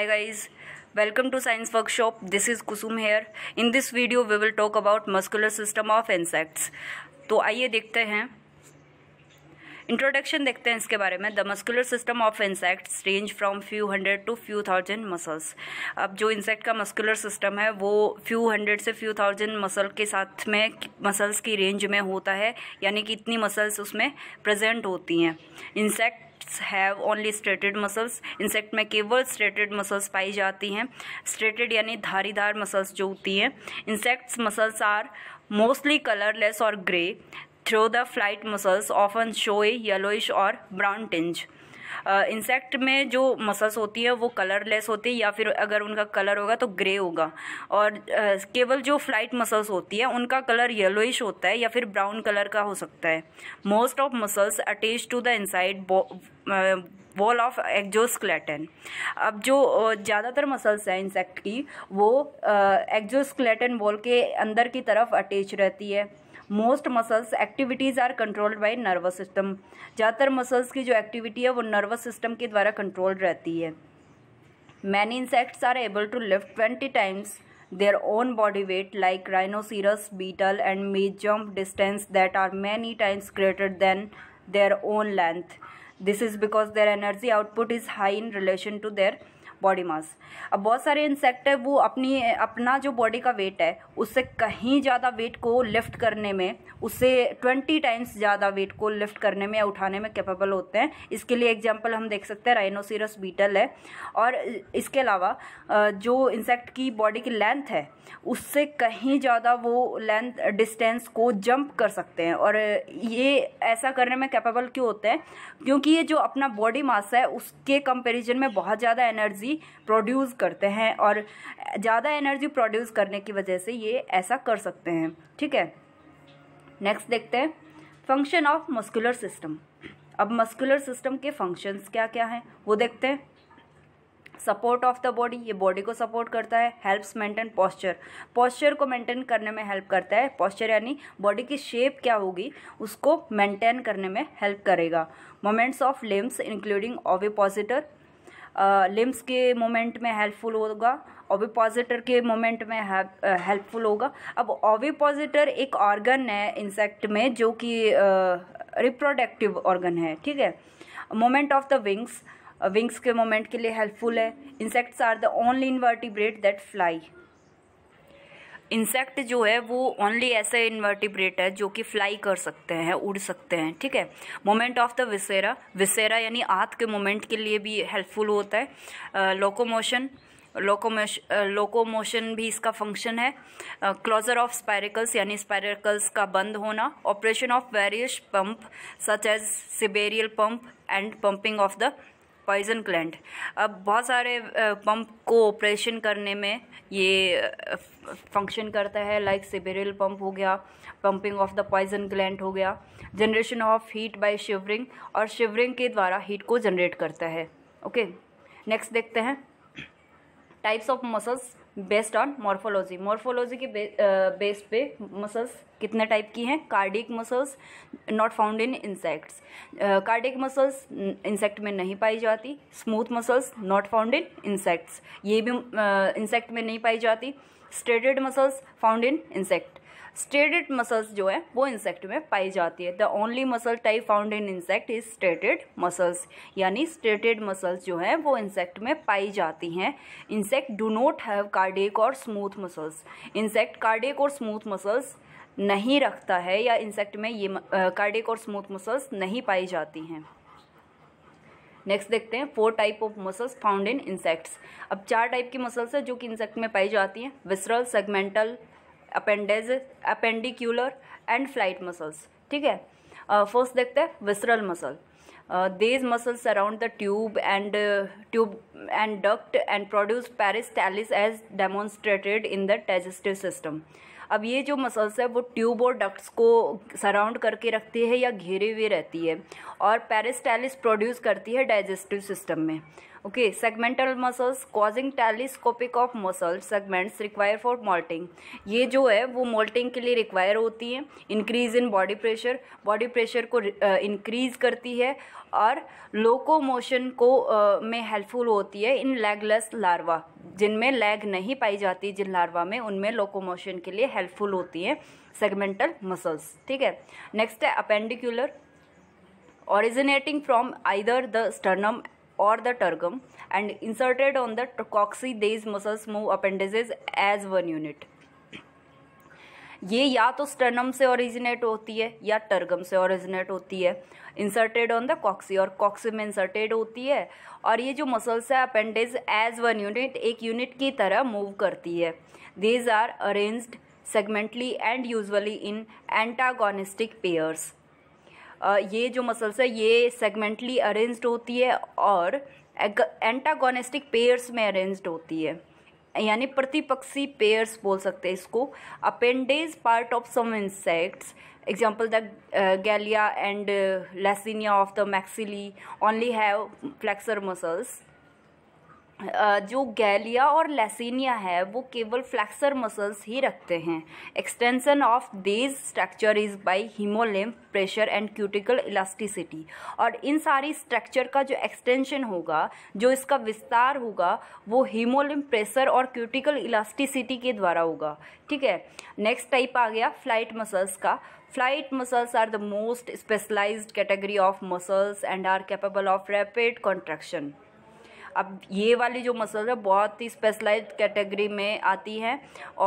hi guys welcome to science workshop this is Kusum here in this video we will talk about muscular system of insects तो आइए देखते हैं introduction देखते हैं इसके बारे में the muscular system of insects range from few hundred to few thousand muscles अब जो इंसेक्ट का मस्कुलर सिस्टम है वो फ्यू हंड्रेड से फ्यू थाउजेंड मसल के साथ में मसल्स की रेंज में होता है यानी कि इतनी मसल्स उसमें प्रेजेंट होती हैं insect insects have only striated muscles insect में केवल स्ट्रेटेड मसल्स पाई जाती हैं स्ट्रेटेड यानी धारीदार मसल्स जो होती हैं insects muscles are mostly colourless or grey though the flight muscles often show a yellowish or brown tinge insect में जो मसल्स होती है वो कलरलेस होती है या फिर अगर उनका कलर होगा तो ग्रे होगा और केवल जो फ्लाइट मसल्स होती है उनका कलर येलोइश होता है या फिर ब्राउन कलर का हो सकता है most of muscles attach to the inside wall of exoskeleton अब जो ज़्यादातर मसल्स हैं इंसेक्ट की वो एक्जोस्केलेटन वॉल के अंदर की तरफ अटैच रहती है most muscles activities are controlled by nervous system ज़्यादातर मसल्स की जो एक्टिविटी है वो नर्वस सिस्टम के द्वारा कंट्रोल्ड रहती है many insects are able to lift twenty times their own body weight like rhinoceros beetle and may jump distance that are many times greater than their own length this is because their energy output is high in relation to their body mass अब बहुत सारे insect है वो अपनी अपना जो body का wait है उससे कहीं ज़्यादा वेट को लिफ्ट करने में उससे ट्वेंटी टाइम्स ज़्यादा वेट को लिफ्ट करने में या उठाने में कैपेबल होते हैं इसके लिए एग्जाम्पल हम देख सकते हैं राइनोसिरस बीटल है और इसके अलावा जो इंसेक्ट की बॉडी की लेंथ है उससे कहीं ज़्यादा वो लेंथ डिस्टेंस को जंप कर सकते हैं और ये ऐसा करने में कैपेबल क्यों होते हैं क्योंकि ये जो अपना बॉडी मास है उसके कंपेरिजन में बहुत ज़्यादा एनर्जी एनर्जी प्रोड्यूस करते हैं और ज़्यादा एनर्जी प्रोड्यूस करने की वजह से ये ऐसा कर सकते हैं ठीक है नेक्स्ट देखते हैं फंक्शन ऑफ मस्कुलर सिस्टम अब मस्कुलर सिस्टम के फंक्शंस क्या क्या हैं वो देखते हैं सपोर्ट ऑफ द बॉडी ये बॉडी को सपोर्ट करता है हेल्प्स मेंटेन पॉस्चर पॉस्चर को मेंटेन करने में हेल्प करता है पॉस्चर यानी बॉडी की शेप क्या होगी उसको मेंटेन करने में हेल्प करेगा movements of limbs including ovipositor limbs के मोमेंट में हेल्पफुल होगा ओविपॉजिटर के मोमेंट में हेल्पफुल होगा अब ओविपॉजिटर एक ऑर्गन है इंसेक्ट में जो कि रिप्रोडक्टिव ऑर्गन है ठीक है movement of the wings wings के मोमेंट के लिए हेल्पफुल है insects are the only invertebrate that fly insect जो है वो ओनली ऐसे इन्वर्टिब्रेट है जो कि फ्लाई कर सकते हैं उड़ सकते हैं ठीक है movement of the viscera viscera यानी हाथ के मोमेंट के लिए भी हेल्पफुल होता है लोकोमोशन लोकोमोश लोकोमोशन भी इसका फंक्शन है क्लोजर ऑफ स्पायरिकल्स यानी स्पायरिकल्स का बंद होना operation of various pump such as cibarial pump and pumping of the poison gland अब बहुत सारे पंप को ऑपरेशन करने में ये फंक्शन करता है लाइक सिबेरियल पंप हो गया pumping of the poison gland हो गया generation of heat by shivering और शिवरिंग के द्वारा हीट को जनरेट करता है ओके नेक्स्ट देखते हैं types of muscles based on morphology morphology के बेस पे मसल्स कितने टाइप की हैं cardiac muscles not found in insects cardiac muscles insect में नहीं पाई जाती smooth muscles not found in insects ये भी इंसेक्ट uh, में नहीं पाई जाती striated muscles found in insect striated muscles जो है वो इंसेक्ट में पाई जाती है the only muscle type found in insect is stated muscles यानी स्टेटेड मसल्स जो हैं वो इंसेक्ट में पाई जाती हैं insect do not have cardiac और स्मूथ मसल्स इंसेक्ट कार्डिक और स्मूथ मसल्स नहीं रखता है या इंसेक्ट में ये कार्डिक और स्मूथ मसल्स नहीं पाई जाती हैं नेक्स्ट देखते हैं four type of muscles found in insects अब चार टाइप की मसल्स है जो कि इंसेक्ट में पाई जाती हैं visceral segmental appendage appendicular and flight muscles ठीक है फर्स्ट uh, देखते हैं visceral muscle uh, these muscles around the tube and tube and duct and produce produce as demonstrated in the digestive system अब ये जो मसल्स है वो tube और डक्ट्स को सराउंड करके रखती है या घेरे हुए रहती है और पेरिस्टैलिस प्रोड्यूस करती है डाइजेस्टिव सिस्टम में okay segmental muscles causing telescopic of muscle segments require for moulting ये जो है वो मोल्टिंग के लिए रिक्वायर होती हैं increase in body pressure body pressure को इंक्रीज uh, करती है और लोको मोशन को uh, में हेल्पफुल होती है इन लेगलेस लार्वा जिनमें लेग नहीं पाई जाती जिन लार्वा में उनमें लोको मोशन के लिए हेल्पफुल होती हैं सेगमेंटल मसल्स ठीक है नेक्स्ट है appendicular originating from either the sternum or the targum and inserted on the coccygeal muscles move appendages as one unit ये या तो स्टर्नम से ओरिजिनेट होती है या टर्गम से ओरिजिनेट होती है इंसर्टेड ऑन द कॉक्सी और कॉक्सी में इंसर्टेड होती है और ये जो मसल्स है अपेंडेज एज वन यूनिट एक यूनिट की तरह मूव करती है these are arranged segmentally and usually in antagonistic pairs ये जो मसल्स है ये सेगमेंटली अरेंज्ड होती है और एंटागोनिस्टिक पेयर्स में अरेंज्ड होती है यानी प्रतिपक्षी पेयर्स बोल सकते हैं इसको appendage part of some insects example the galea and lacinia of the maxillae only have flexor muscles जो गैलिया और लेसिनिया है वो केवल फ्लैक्सर मसल्स ही रखते हैं extension of this structure is by haemolymph pressure and cuticle elasticity और इन सारी स्ट्रक्चर का जो एक्सटेंशन होगा जो इसका विस्तार होगा वो हीमोलिम्फ प्रेशर और क्यूटिकल इलास्टिसिटी के द्वारा होगा ठीक है नेक्स्ट टाइप आ गया फ्लाइट मसल्स का flight muscles are the most specialised category of muscles and are capable of rapid contraction अब ये वाली जो मसल्स है बहुत ही स्पेशलाइज कैटेगरी में आती है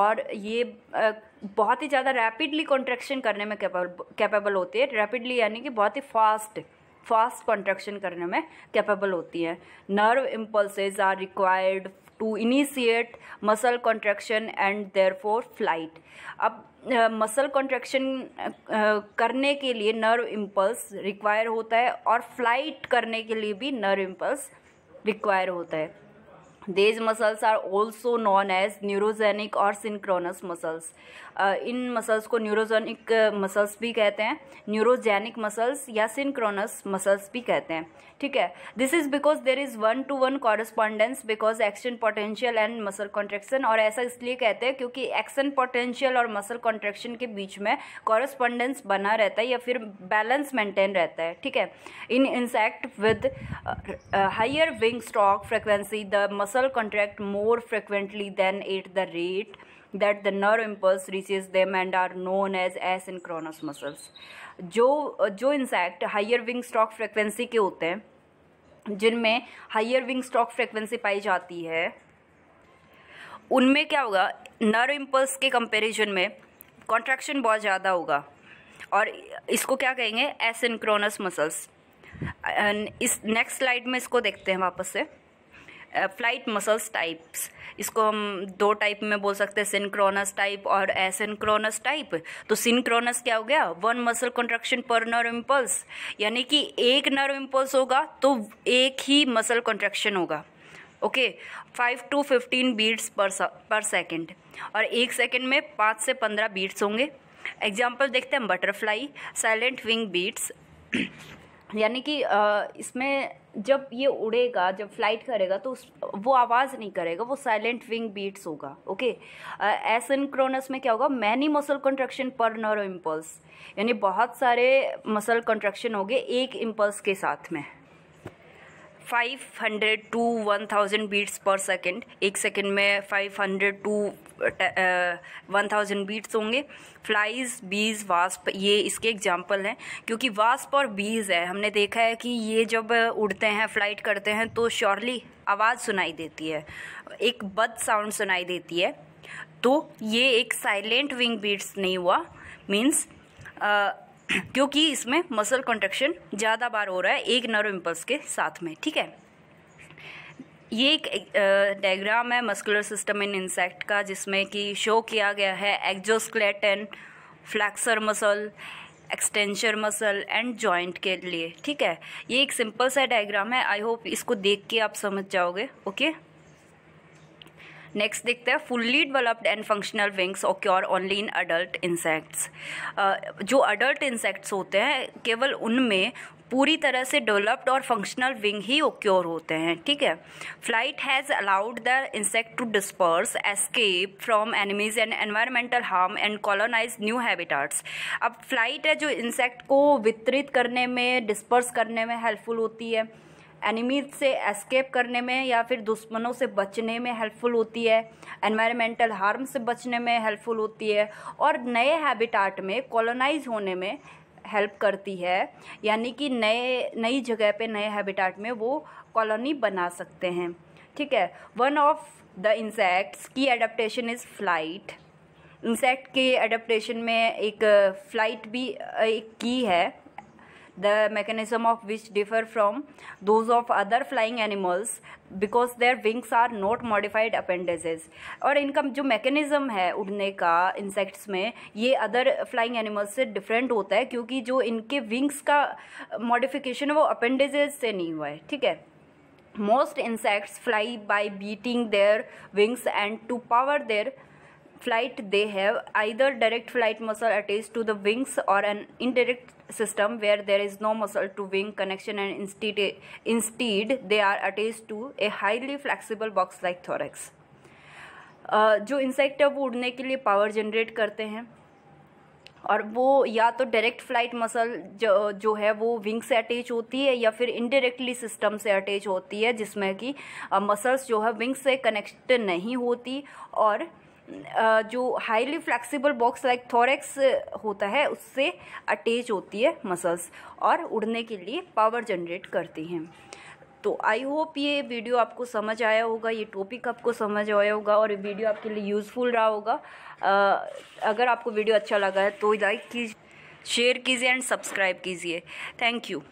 और ये बहुत ही ज़्यादा रैपिडली कॉन्ट्रेक्शन करने में कैपेबल होती है रैपिडली यानी कि बहुत ही फास्ट फास्ट कॉन्ट्रेक्शन करने में कैपेबल होती है nerve impulses are required to initiate muscle contraction and therefore flight अब मसल uh, कॉन्ट्रैक्शन uh, करने के लिए नर्व इम्पल्स रिक्वायर होता है और फ्लाइट करने के लिए भी नर्व इम्पल्स रिक्वायर होता है these muscles are also known as neurogenic और synchronous muscles uh, इन muscles को neurogenic uh, muscles भी कहते हैं neurogenic muscles या synchronous muscles भी कहते हैं ठीक है this is because there is one to one correspondence because action potential and muscle contraction और ऐसा इसलिए कहते हैं क्योंकि एक्शन पोटेंशियल और मसल कॉन्ट्रेक्शन के बीच में कॉरस्पॉन्डेंस बना रहता है या फिर बैलेंस मेंटेन रहता है ठीक है in insect with higher wing stroke frequency the muscle muscle contract more frequently than at the rate that the nerve impulse reaches them and are known as asynchronous muscles जो जो insect higher wing stroke frequency के होते हैं जिनमें higher wing stroke frequency पाई जाती है उनमें क्या होगा नर्व इम्पल्स के कंपेरिजन में कॉन्ट्रैक्शन बहुत ज़्यादा होगा और इसको क्या कहेंगे एसिनक्रोनस मसल्स इस नेक्स्ट स्लाइड में इसको देखते हैं वापस से फ्लाइट मसल्स टाइप्स इसको हम दो टाइप में बोल सकते हैं सिंक्रोनस टाइप और एसिनक्रोनस टाइप तो सिंक्रोनस क्या हो गया one muscle contraction per nerve impulse यानी कि एक नर्व इम्पल्स होगा तो एक ही मसल कॉन्ट्रेक्शन होगा okay five to fifteen beats per per second और एक सेकेंड में पाँच से पंद्रह बीट्स होंगे एग्जाम्पल देखते हैं बटरफ्लाई साइलेंट विंग बीट्स यानी कि इसमें जब ये उड़ेगा जब फ्लाइट करेगा तो उस वो आवाज़ नहीं करेगा वो साइलेंट विंग बीट्स होगा ओके एसनक्रोनस में क्या होगा many muscle contraction per nerve impulse यानी बहुत सारे मसल कंट्रक्शन होंगे एक इम्पल्स के साथ में 500 टू 1000 बीट्स पर सेकंड एक सेकंड में 500 टू वन थाउजेंड बीट्स होंगे फ्लाइज बीज वास्प ये इसके एग्जाम्पल हैं क्योंकि वास्प और बीज है हमने देखा है कि ये जब उड़ते हैं फ्लाइट करते हैं तो श्योरली आवाज़ सुनाई देती है एक बद साउंड सुनाई देती है तो ये एक साइलेंट विंग बीट्स नहीं हुआ मीन्स क्योंकि इसमें मसल कंट्रक्शन ज़्यादा बार हो रहा है एक नर्व इम्पल्स के साथ में ठीक है ये एक डायग्राम है मस्कुलर सिस्टम इन इंसेक्ट का जिसमें कि शो किया गया है exoskeleton flexor muscle extensor muscle and joint के लिए ठीक है ये एक सिंपल सा डायग्राम है आई होप इसको देख के आप समझ जाओगे ओके okay? नेक्स्ट देखते हैं fully developed and functional wings occur only in adult insects जो अडल्ट इंसेक्ट्स होते हैं केवल उनमें पूरी तरह से डेवलप्ड और फंक्शनल विंग ही ओक्योर होते हैं ठीक है flight has allowed the insect to disperse escape from enemies and environmental harm and colonise new habitats अब फ्लाइट है जो इंसेक्ट को वितरित करने में डिस्पर्स करने में हेल्पफुल होती है एनिमीज से एस्केप करने में या फिर दुश्मनों से बचने में हेल्पफुल होती है एनवायरमेंटल हार्म से बचने में हेल्पफुल होती है और नए हैबिटाट में कॉलोनाइज होने में हेल्प करती है यानी कि नए नई जगह पे नए हैबिटाट में वो कॉलोनी बना सकते हैं ठीक है वन ऑफ द इंसेक्ट्स की एडप्टेशन इज़ फ्लाइट इंसेक्ट के एडप्टेशन में एक फ्लाइट भी एक की है the mechanism of which differ from those of other flying animals because their wings are not modified appendages और इनका जो मैकेनिज़्म है उड़ने का इंसेक्ट्स में ये अदर फ्लाइंग एनिमल्स से डिफरेंट होता है क्योंकि जो इनके विंग्स का मॉडिफिकेशन है वो अपेंडेजेस से नहीं हुआ है ठीक है most insects fly by beating their wings and to power their flight they have either direct flight muscle attached to the wings or an indirect system where there is no muscle to wing connection and instead, instead they are attached to a highly flexible box like thorax. Uh, जो insect है वो उड़ने के लिए power generate करते हैं और वो या तो डायरेक्ट फ्लाइट मसल जो जो है वो विंग से अटैच होती है या फिर इनडायरेक्टली सिस्टम से अटैच होती है जिसमें कि मसल्स जो है विंग से कनेक्ट नहीं होती और जो highly flexible box like thorax होता है उससे अटैच होती है मसल्स और उड़ने के लिए पावर जनरेट करती हैं तो आई होप ये वीडियो आपको समझ आया होगा ये टॉपिक आपको समझ आया होगा और ये वीडियो आपके लिए यूज़फुल रहा होगा आ, अगर आपको वीडियो अच्छा लगा है तो लाइक कीजिए शेयर कीजिए एंड सब्सक्राइब कीजिए थैंक यू